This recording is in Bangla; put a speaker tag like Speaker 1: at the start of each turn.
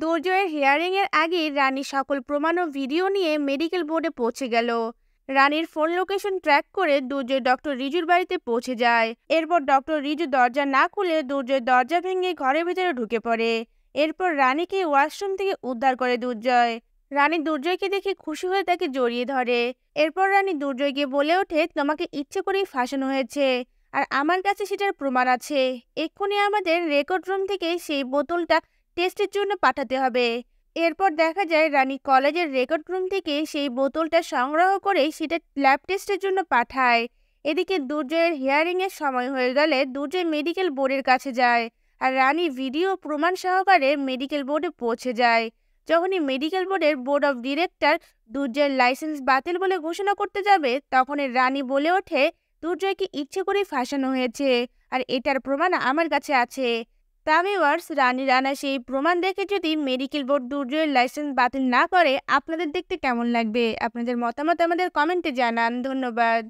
Speaker 1: দুর্জয়ের হিয়ারিংয়ের আগে রানী সকল প্রমাণ ও ভিডিও নিয়ে মেডিকেল বোর্ডে পৌঁছে গেল রানীর ফোন লোকেশন ট্র্যাক করে দুর্জয় ডক্টর রিজুর বাড়িতে পৌঁছে যায় এরপর ডক্টর রিজু দরজা না খুলে দুর্জয় দরজা ভেঙে ঘরের ভিতরে ঢুকে পড়ে এরপর রানীকে ওয়াশরুম থেকে উদ্ধার করে দুর্জয় রানী দুর্জয়কে দেখে খুশি হয়ে তাকে জড়িয়ে ধরে এরপর রানী দুর্জয়কে বলে ওঠে তোমাকে ইচ্ছে করেই ফাঁসানো হয়েছে আর আমার কাছে সেটার প্রমাণ আছে এক্ষুনি আমাদের রেকর্ড রুম থেকে সেই বোতলটা টেস্টের জন্য পাঠাতে হবে এরপর দেখা যায় রানী কলেজের রেকর্ড রুম থেকে সেই বোতলটা সংগ্রহ করে সেটা ল্যাব টেস্টের জন্য পাঠায় এদিকে দুর্জয়ের হিয়ারিংয়ের সময় হয়ে গেলে দুর্জয় মেডিকেল বোর্ডের কাছে যায় আর রানী ভিডিও প্রমাণ সহকারে মেডিকেল বোর্ডে পৌঁছে যায় যখনই মেডিকেল বোর্ডের বোর্ড অব ডিরেক্টর দুর্জয়ের লাইসেন্স বাতিল বলে ঘোষণা করতে যাবে তখনই রানী বলে ওঠে দুর্জয়কে ইচ্ছে করেই ফাঁসানো হয়েছে আর এটার প্রমাণ আমার কাছে আছে তামিওয়ার্স রানী রানা সেই প্রমাণ দেখে যদি মেডিকেল বোর্ড দুর্যোগের লাইসেন্স বাতিল না করে আপনাদের দেখতে কেমন লাগবে আপনাদের মতামত আমাদের কমেন্টে জানান ধন্যবাদ